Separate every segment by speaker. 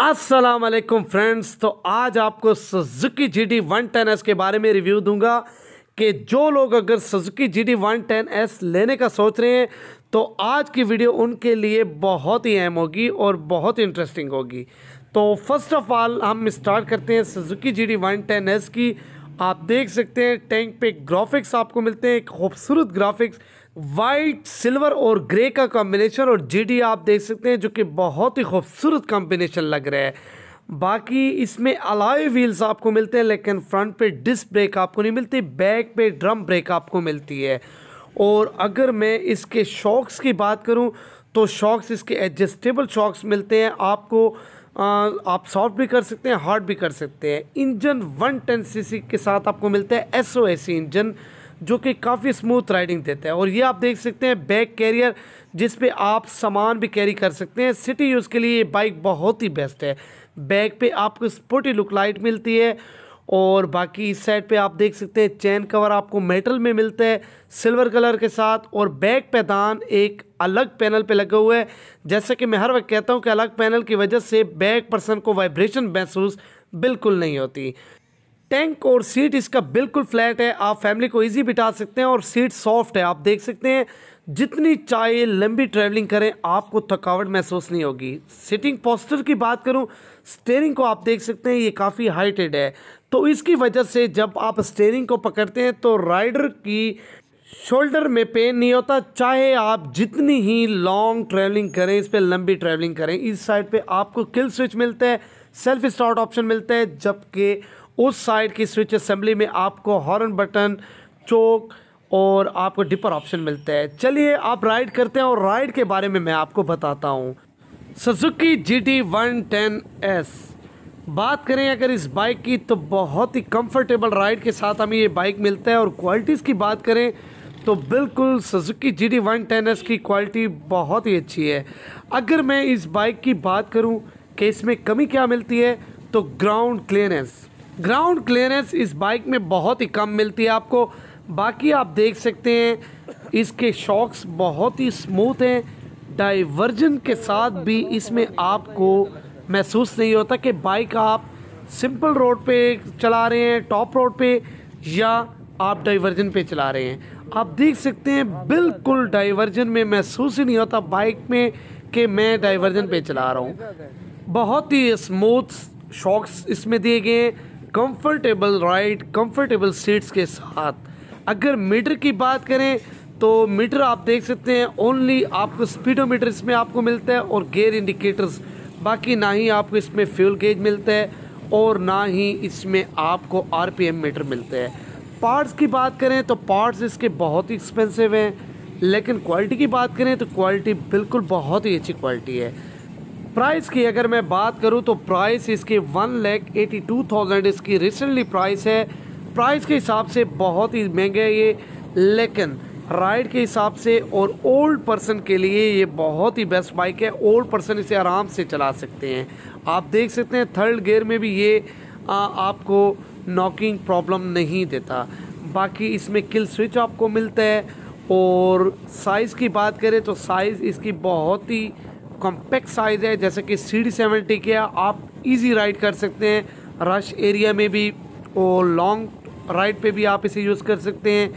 Speaker 1: अस्सलाम वालेकुम फ्रेंड्स तो आज आपको Suzuki G D one ten S के बारे में रिव्यू दूंगा कि जो लोग अगर Suzuki G D one ten S लेने का सोच रहे हैं तो आज की वीडियो उनके लिए बहुत ही अहम होगी और बहुत इंटरेस्टिंग होगी तो फर्स्ट ऑफ ऑल हम स्टार्ट करते हैं Suzuki G D one ten S की आप देख सकते हैं टैंक पे ग्राफिक्स आपको मिलते हैं एक खूबसूरत ग्राफिक्स वाइट सिल्वर और ग्रे का कॉम्बिनेशन और जीडी आप देख सकते हैं जो कि बहुत ही खूबसूरत कॉम्बिनेशन लग रहा है बाकी इसमें अलाई व्हील्स आपको मिलते हैं लेकिन फ्रंट पे डिस्क ब्रेक आपको नहीं मिलती बैक पे ड्रम ब्रेक आपको मिलती है और अगर मैं इसके शॉक्स की बात करूं तो शॉक्स इसके एडजस्टेबल शॉक्स मिलते हैं आपको आ, आप सॉफ्ट भी कर सकते हैं हार्ड भी कर सकते हैं इंजन 110 सीसी के साथ आपको मिलता है एसओएसी इंजन जो कि काफ़ी स्मूथ राइडिंग देता है और ये आप देख सकते हैं बैक कैरियर जिस पे आप सामान भी कैरी कर सकते हैं सिटी यूज़ के लिए ये बाइक बहुत ही बेस्ट है बैक पे आपको स्पोर्टी लुक लाइट मिलती है और बाकी इस साइड पे आप देख सकते हैं चैन कवर आपको मेटल में मिलता है सिल्वर कलर के साथ और बैक पैदान एक अलग पैनल पे लगे हुए हैं जैसा कि मैं हर वक्त कहता हूँ कि अलग पैनल की वजह से बैक पर्सन को वाइब्रेशन महसूस बिल्कुल नहीं होती टैंक और सीट इसका बिल्कुल फ्लैट है आप फैमिली को इजी बिठा सकते हैं और सीट सॉफ्ट है आप देख सकते हैं जितनी चाहे लंबी ट्रैवलिंग करें आपको थकावट महसूस नहीं होगी सिटिंग पोस्टर की बात करूं स्टेयरिंग को आप देख सकते हैं ये काफ़ी हाइटेड है तो इसकी वजह से जब आप स्टेयरिंग को पकड़ते हैं तो राइडर की शोल्डर में पेन नहीं होता चाहे आप जितनी ही लॉन्ग ट्रैवलिंग करें इस पर लंबी ट्रैवलिंग करें इस साइड पे आपको किल स्विच मिलता है सेल्फ स्टार्ट ऑप्शन मिलता है जबकि उस साइड की स्विच असम्बली में आपको हॉर्न बटन चौक और आपको डिपर ऑप्शन मिलता है चलिए आप राइड करते हैं और राइड के बारे में मैं आपको बताता हूँ Suzuki G T one ten S बात करें अगर इस बाइक की तो बहुत ही कंफर्टेबल राइड के साथ हमें ये बाइक मिलता है और क्वालिटीज़ की बात करें तो बिल्कुल Suzuki G D one ten S की क्वालिटी बहुत ही अच्छी है अगर मैं इस बाइक की बात करूँ कि इसमें कमी क्या मिलती है तो ग्राउंड क्लियरेंस ग्राउंड क्लियरेंस इस बाइक में बहुत ही कम मिलती है आपको बाकी आप देख सकते हैं इसके शॉक्स बहुत ही स्मूथ हैं डाइवर्जन के साथ भी इसमें आपको महसूस नहीं होता कि बाइक आप सिंपल रोड पे चला रहे हैं टॉप रोड पे या आप डाइवर्जन पे चला रहे हैं आप देख सकते हैं बिल्कुल डाइवर्जन में महसूस ही नहीं होता बाइक में कि मैं डाइवर्जन पे चला रहा हूँ बहुत ही स्मूथ शॉक्स इसमें दिए गए हैं कंफर्टेबल राइड कंफर्टेबल सीट्स के साथ अगर मीटर की बात करें तो मीटर आप देख सकते हैं ओनली आपको स्पीडोमीटर इसमें आपको मिलता है और गेयर इंडिकेटर्स बाकी ना ही आपको इसमें फ्यूल गेज मिलता है और ना ही इसमें आपको आरपीएम मीटर मिलता है पार्ट्स की बात करें तो पार्ट्स इसके बहुत ही एक्सपेंसिव हैं लेकिन क्वालिटी की बात करें तो क्वालिटी बिल्कुल बहुत ही अच्छी क्वालिटी है प्राइस की अगर मैं बात करूं तो प्राइस इसकी one lakh eighty two thousand इसकी रिसेंटली प्राइस है प्राइस के हिसाब से बहुत ही महंगे है ये लेकिन राइड के हिसाब से और ओल्ड पर्सन के लिए ये बहुत ही बेस्ट बाइक है ओल्ड पर्सन इसे आराम से चला सकते हैं आप देख सकते हैं थर्ड गेयर में भी ये आ, आपको नॉकिंग प्रॉब्लम नहीं देता बाकी इसमें किल स्विच आपको मिलता है और साइज़ की बात करें तो साइज़ इसकी बहुत ही कॉम्पैक्ट साइज़ है जैसे कि सी डी सेवेंटी के आप इजी राइड कर सकते हैं रश एरिया में भी और लॉन्ग राइड पे भी आप इसे यूज़ कर सकते हैं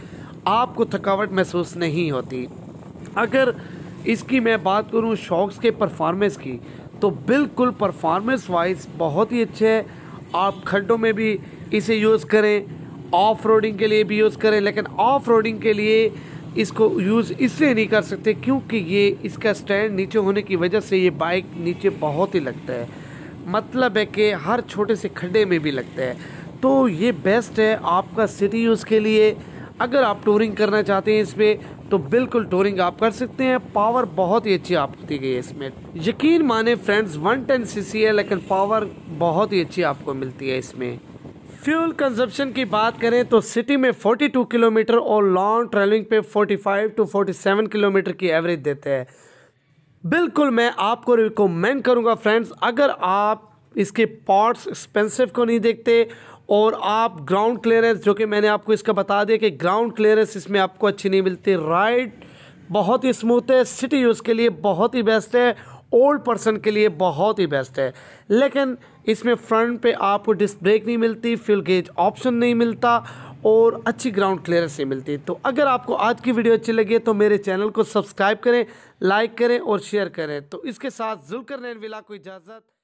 Speaker 1: आपको थकावट महसूस नहीं होती अगर इसकी मैं बात करूँ शॉक्स के परफॉर्मेंस की तो बिल्कुल परफॉर्मेंस वाइज बहुत ही अच्छे है आप खड्डों में भी इसे यूज़ करें ऑफ रोडिंग के लिए भी यूज़ करें लेकिन ऑफ रोडिंग के लिए इसको यूज़ इसलिए नहीं कर सकते क्योंकि ये इसका स्टैंड नीचे होने की वजह से ये बाइक नीचे बहुत ही लगता है मतलब है कि हर छोटे से खड्डे में भी लगता है तो ये बेस्ट है आपका सिटी यूज़ के लिए अगर आप टूरिंग करना चाहते हैं इसमें तो बिल्कुल टूरिंग आप कर सकते हैं पावर बहुत ही अच्छी आपको दी गई है इसमें यकीन माने फ्रेंड्स वन टेन सी है लेकिन पावर बहुत ही अच्छी आपको मिलती है इसमें फ्यूल कंजप्शन की बात करें तो सिटी में 42 किलोमीटर और लॉन्ग ट्रैवलिंग पे 45 टू 47 किलोमीटर की एवरेज देते हैं बिल्कुल मैं आपको रिकमेंड करूंगा फ्रेंड्स अगर आप इसके पार्ट्स एक्सपेंसिव को नहीं देखते और आप ग्राउंड क्लियरेंस जो कि मैंने आपको इसका बता दिया कि ग्राउंड क्लियरेंस इसमें आपको अच्छी नहीं मिलती राइट बहुत ही स्मूथ है सिटी यूज़ के लिए बहुत ही बेस्ट है ओल्ड पर्सन के लिए बहुत ही बेस्ट है लेकिन इसमें फ्रंट पे आपको डिस्क ब्रेक नहीं मिलती फ्यूल गेज ऑप्शन नहीं मिलता और अच्छी ग्राउंड क्लियरेंस नहीं मिलती तो अगर आपको आज की वीडियो अच्छी लगी है तो मेरे चैनल को सब्सक्राइब करें लाइक करें और शेयर करें तो इसके साथ जुलकर नैन विला को इजाज़त